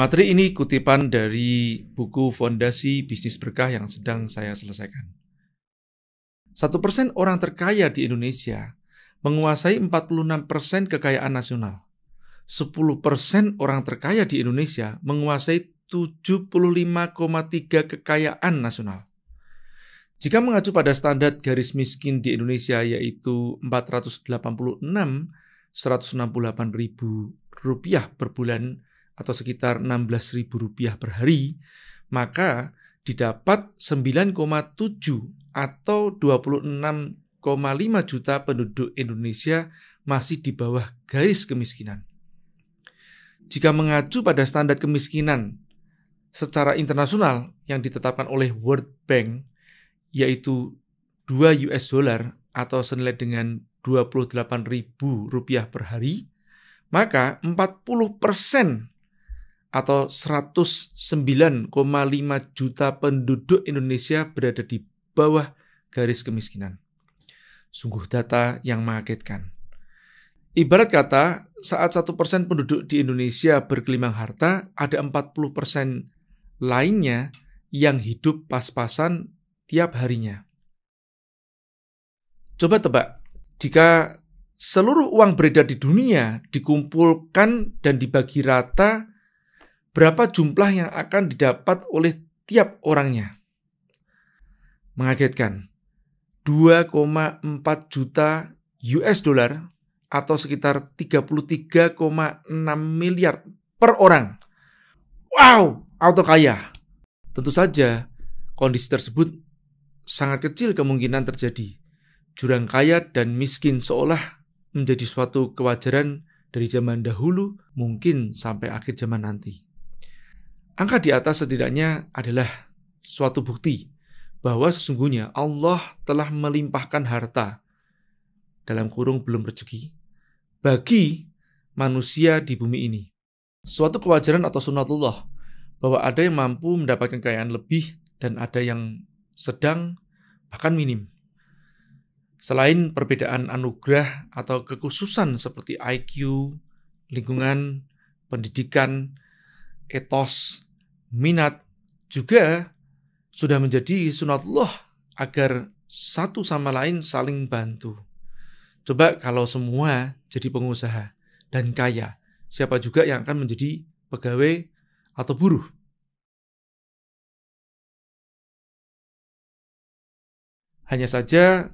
Materi ini kutipan dari buku Fondasi Bisnis Berkah yang sedang saya selesaikan. Satu persen orang terkaya di Indonesia menguasai 46 persen kekayaan nasional. 10 persen orang terkaya di Indonesia menguasai 75,3 kekayaan nasional. Jika mengacu pada standar garis miskin di Indonesia yaitu 486 168 ribu rupiah per bulan, atau sekitar Rp16.000 per hari, maka didapat 9,7 atau 26,5 juta penduduk Indonesia masih di bawah garis kemiskinan. Jika mengacu pada standar kemiskinan secara internasional yang ditetapkan oleh World Bank yaitu 2 US dollar atau senilai dengan 28.000 rupiah per hari, maka 40 persen atau 109,5 juta penduduk Indonesia berada di bawah garis kemiskinan. Sungguh data yang mengagetkan. Ibarat kata, saat 1% penduduk di Indonesia bergelimang harta, ada 40% lainnya yang hidup pas-pasan tiap harinya. Coba tebak, jika seluruh uang beredar di dunia dikumpulkan dan dibagi rata berapa jumlah yang akan didapat oleh tiap orangnya. Mengagetkan. 2,4 juta US dollar atau sekitar 33,6 miliar per orang. Wow, auto kaya. Tentu saja, kondisi tersebut sangat kecil kemungkinan terjadi. Jurang kaya dan miskin seolah menjadi suatu kewajaran dari zaman dahulu, mungkin sampai akhir zaman nanti. Angka di atas setidaknya adalah suatu bukti bahwa sesungguhnya Allah telah melimpahkan harta dalam kurung belum rezeki bagi manusia di bumi ini. Suatu kewajaran atau sunatullah bahwa ada yang mampu mendapatkan kekayaan lebih dan ada yang sedang bahkan minim. Selain perbedaan anugerah atau kekhususan seperti IQ, lingkungan, pendidikan, etos, minat juga sudah menjadi sunatullah agar satu sama lain saling bantu. Coba kalau semua jadi pengusaha dan kaya, siapa juga yang akan menjadi pegawai atau buruh? Hanya saja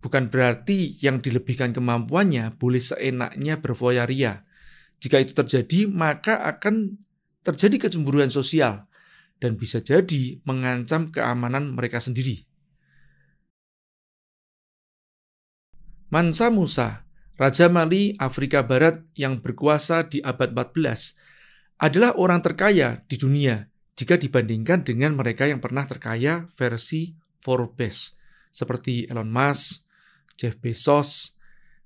bukan berarti yang dilebihkan kemampuannya boleh seenaknya berfoya ria. Jika itu terjadi, maka akan terjadi kecemburuan sosial dan bisa jadi mengancam keamanan mereka sendiri. Mansa Musa, Raja Mali Afrika Barat yang berkuasa di abad 14, adalah orang terkaya di dunia jika dibandingkan dengan mereka yang pernah terkaya versi Forbes, seperti Elon Musk, Jeff Bezos,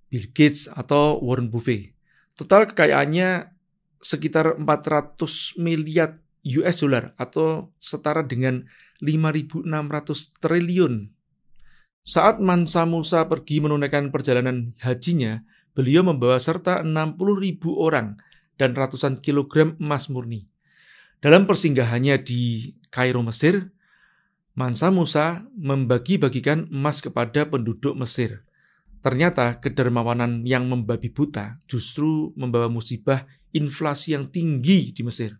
Bill Gates, atau Warren Buffett. Total kekayaannya sekitar 400 miliar US dollar atau setara dengan 5.600 triliun. Saat Mansa Musa pergi menunaikan perjalanan hajinya, beliau membawa serta 60.000 orang dan ratusan kilogram emas murni. Dalam persinggahannya di Kairo Mesir, Mansa Musa membagi-bagikan emas kepada penduduk Mesir. Ternyata kedermawanan yang membabi buta justru membawa musibah inflasi yang tinggi di Mesir.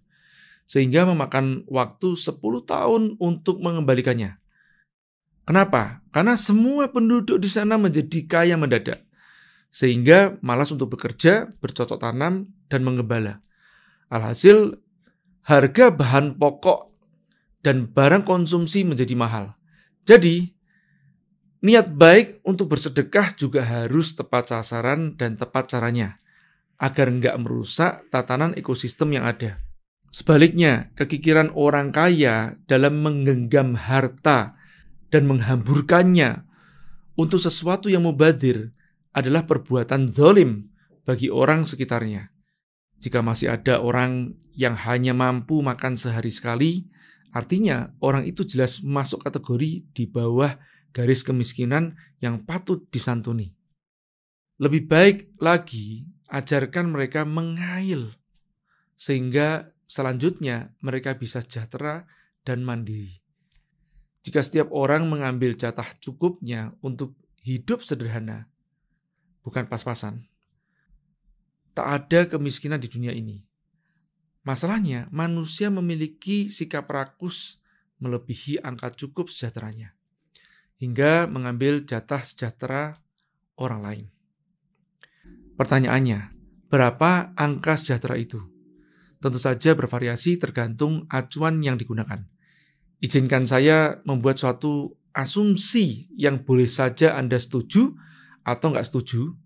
Sehingga memakan waktu 10 tahun untuk mengembalikannya. Kenapa? Karena semua penduduk di sana menjadi kaya mendadak. Sehingga malas untuk bekerja, bercocok tanam, dan mengembala. Alhasil, harga bahan pokok dan barang konsumsi menjadi mahal. Jadi, niat baik untuk bersedekah juga harus tepat sasaran dan tepat caranya agar nggak merusak tatanan ekosistem yang ada. Sebaliknya, kekikiran orang kaya dalam menggenggam harta dan menghamburkannya untuk sesuatu yang mubadir adalah perbuatan zolim bagi orang sekitarnya. Jika masih ada orang yang hanya mampu makan sehari sekali, artinya orang itu jelas masuk kategori di bawah garis kemiskinan yang patut disantuni. Lebih baik lagi, ajarkan mereka mengail sehingga selanjutnya mereka bisa sejahtera dan mandiri. Jika setiap orang mengambil jatah cukupnya untuk hidup sederhana, bukan pas-pasan, tak ada kemiskinan di dunia ini. Masalahnya, manusia memiliki sikap rakus melebihi angka cukup sejahteranya, hingga mengambil jatah sejahtera orang lain. Pertanyaannya, berapa angka sejahtera itu? Tentu saja bervariasi tergantung acuan yang digunakan. Izinkan saya membuat suatu asumsi yang boleh saja Anda setuju atau nggak setuju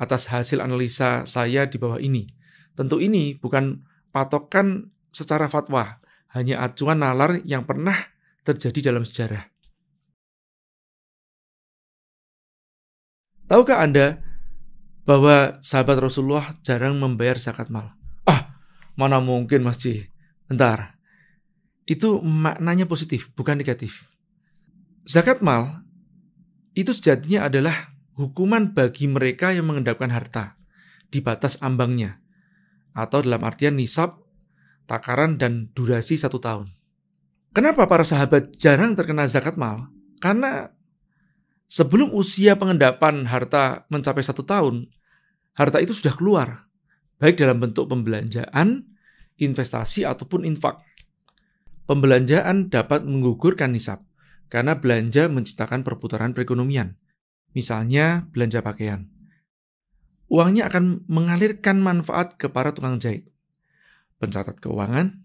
atas hasil analisa saya di bawah ini. Tentu ini bukan patokan secara fatwa, hanya acuan nalar yang pernah terjadi dalam sejarah. Tahukah Anda bahwa sahabat Rasulullah jarang membayar zakat mal. Ah, mana mungkin masjid? Bentar. Itu maknanya positif, bukan negatif. Zakat mal itu sejatinya adalah hukuman bagi mereka yang mengendapkan harta di batas ambangnya atau dalam artian nisab, takaran, dan durasi satu tahun. Kenapa para sahabat jarang terkena zakat mal? Karena Sebelum usia pengendapan harta mencapai satu tahun, harta itu sudah keluar, baik dalam bentuk pembelanjaan, investasi, ataupun infak. Pembelanjaan dapat menggugurkan nisab, karena belanja menciptakan perputaran perekonomian, misalnya belanja pakaian. Uangnya akan mengalirkan manfaat ke para tukang jahit, pencatat keuangan,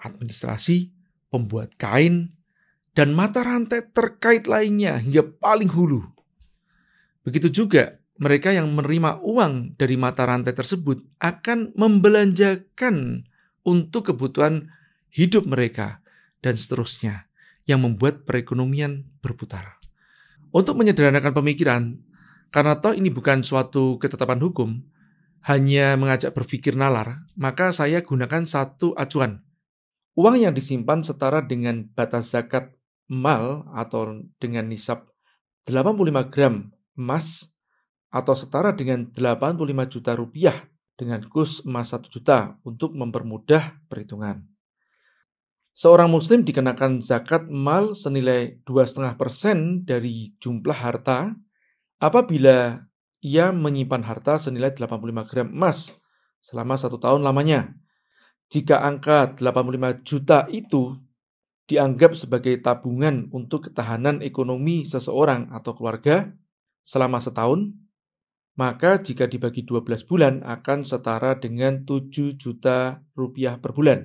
administrasi, pembuat kain, dan mata rantai terkait lainnya hingga paling hulu. Begitu juga mereka yang menerima uang dari mata rantai tersebut akan membelanjakan untuk kebutuhan hidup mereka dan seterusnya yang membuat perekonomian berputar. Untuk menyederhanakan pemikiran, karena toh ini bukan suatu ketetapan hukum, hanya mengajak berpikir nalar, maka saya gunakan satu acuan. Uang yang disimpan setara dengan batas zakat mal atau dengan nisab 85 gram emas atau setara dengan 85 juta rupiah dengan kurs emas 1 juta untuk mempermudah perhitungan. Seorang muslim dikenakan zakat mal senilai 2,5% dari jumlah harta apabila ia menyimpan harta senilai 85 gram emas selama satu tahun lamanya. Jika angka 85 juta itu dianggap sebagai tabungan untuk ketahanan ekonomi seseorang atau keluarga selama setahun, maka jika dibagi 12 bulan akan setara dengan 7 juta rupiah per bulan.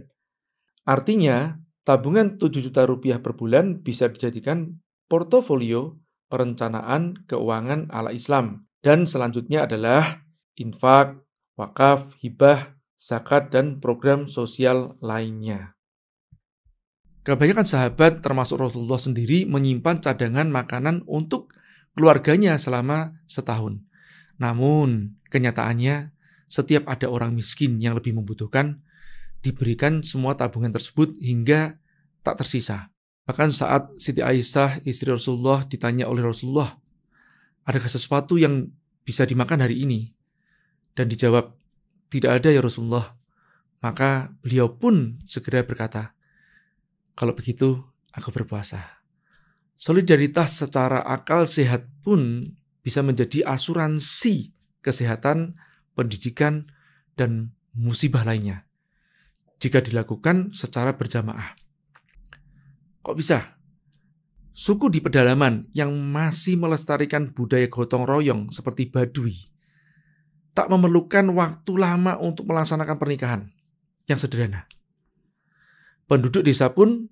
Artinya, tabungan 7 juta rupiah per bulan bisa dijadikan portofolio perencanaan keuangan ala Islam. Dan selanjutnya adalah infak, wakaf, hibah, zakat, dan program sosial lainnya. Kebanyakan sahabat termasuk Rasulullah sendiri menyimpan cadangan makanan untuk keluarganya selama setahun. Namun, kenyataannya setiap ada orang miskin yang lebih membutuhkan, diberikan semua tabungan tersebut hingga tak tersisa. Bahkan saat Siti Aisyah, istri Rasulullah, ditanya oleh Rasulullah, adakah sesuatu yang bisa dimakan hari ini? Dan dijawab, tidak ada ya Rasulullah. Maka beliau pun segera berkata, kalau begitu, aku berpuasa. Solidaritas secara akal sehat pun bisa menjadi asuransi kesehatan, pendidikan, dan musibah lainnya jika dilakukan secara berjamaah. Kok bisa? Suku di pedalaman yang masih melestarikan budaya gotong royong seperti Badui tak memerlukan waktu lama untuk melaksanakan pernikahan yang sederhana penduduk desa pun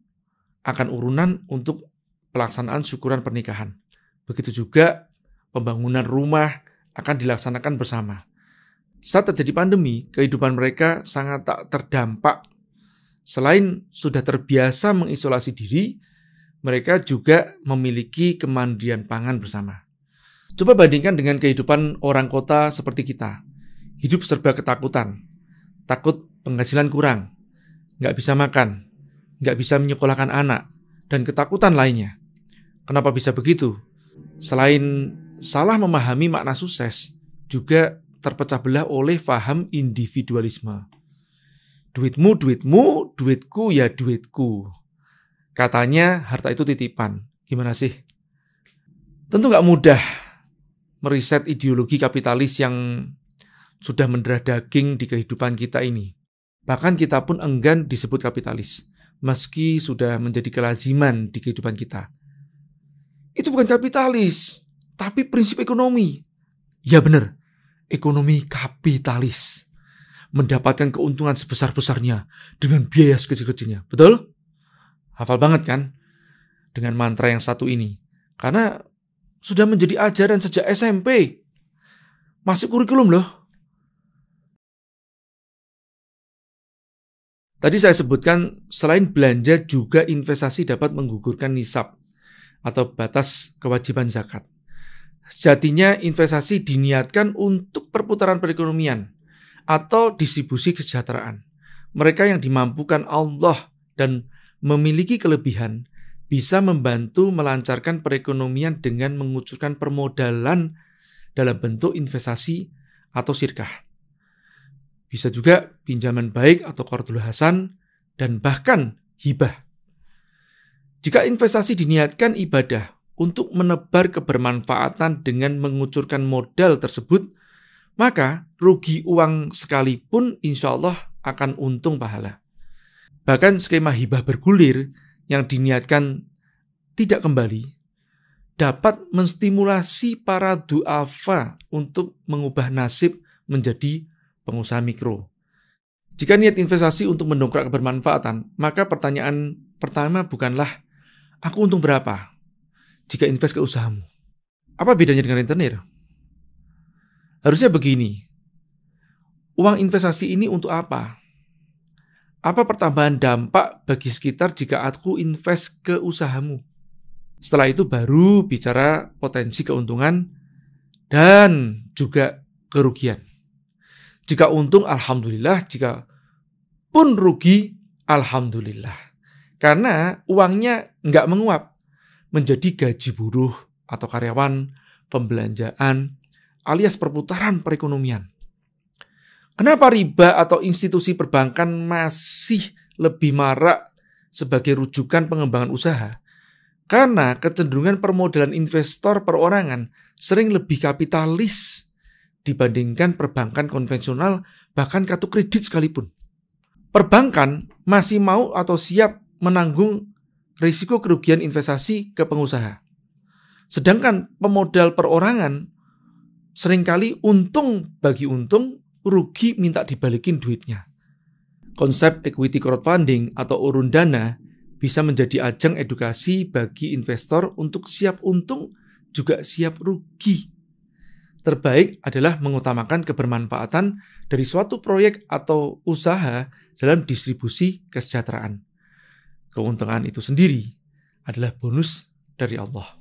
akan urunan untuk pelaksanaan syukuran pernikahan. Begitu juga pembangunan rumah akan dilaksanakan bersama. Saat terjadi pandemi, kehidupan mereka sangat tak terdampak. Selain sudah terbiasa mengisolasi diri, mereka juga memiliki kemandian pangan bersama. Coba bandingkan dengan kehidupan orang kota seperti kita. Hidup serba ketakutan. Takut penghasilan kurang. Nggak bisa makan nggak bisa menyekolahkan anak, dan ketakutan lainnya. Kenapa bisa begitu? Selain salah memahami makna sukses, juga terpecah belah oleh faham individualisme. Duitmu, duitmu, duitku, ya duitku. Katanya harta itu titipan. Gimana sih? Tentu nggak mudah meriset ideologi kapitalis yang sudah mendera daging di kehidupan kita ini. Bahkan kita pun enggan disebut kapitalis meski sudah menjadi kelaziman di kehidupan kita. Itu bukan kapitalis, tapi prinsip ekonomi. Ya benar, ekonomi kapitalis. Mendapatkan keuntungan sebesar-besarnya dengan biaya sekecil-kecilnya. Betul? Hafal banget kan? Dengan mantra yang satu ini. Karena sudah menjadi ajaran sejak SMP. masih kurikulum loh. Tadi saya sebutkan selain belanja juga investasi dapat menggugurkan nisab atau batas kewajiban zakat. Sejatinya investasi diniatkan untuk perputaran perekonomian atau distribusi kesejahteraan. Mereka yang dimampukan Allah dan memiliki kelebihan bisa membantu melancarkan perekonomian dengan mengucurkan permodalan dalam bentuk investasi atau sirkah. Bisa juga pinjaman baik atau kordul hasan dan bahkan hibah. Jika investasi diniatkan ibadah untuk menebar kebermanfaatan dengan mengucurkan modal tersebut, maka rugi uang sekalipun insya Allah akan untung pahala. Bahkan skema hibah bergulir yang diniatkan tidak kembali dapat menstimulasi para duafa untuk mengubah nasib menjadi pengusaha mikro. Jika niat investasi untuk mendongkrak kebermanfaatan, maka pertanyaan pertama bukanlah aku untung berapa jika invest ke usahamu. Apa bedanya dengan rentenir? Harusnya begini. Uang investasi ini untuk apa? Apa pertambahan dampak bagi sekitar jika aku invest ke usahamu? Setelah itu baru bicara potensi keuntungan dan juga kerugian. Jika untung, alhamdulillah. Jika pun rugi, alhamdulillah. Karena uangnya nggak menguap menjadi gaji buruh atau karyawan, pembelanjaan, alias perputaran perekonomian. Kenapa riba atau institusi perbankan masih lebih marak sebagai rujukan pengembangan usaha? Karena kecenderungan permodalan investor perorangan sering lebih kapitalis dibandingkan perbankan konvensional bahkan kartu kredit sekalipun. Perbankan masih mau atau siap menanggung risiko kerugian investasi ke pengusaha. Sedangkan pemodal perorangan seringkali untung bagi untung, rugi minta dibalikin duitnya. Konsep equity crowdfunding atau urun dana bisa menjadi ajang edukasi bagi investor untuk siap untung juga siap rugi terbaik adalah mengutamakan kebermanfaatan dari suatu proyek atau usaha dalam distribusi kesejahteraan. Keuntungan itu sendiri adalah bonus dari Allah.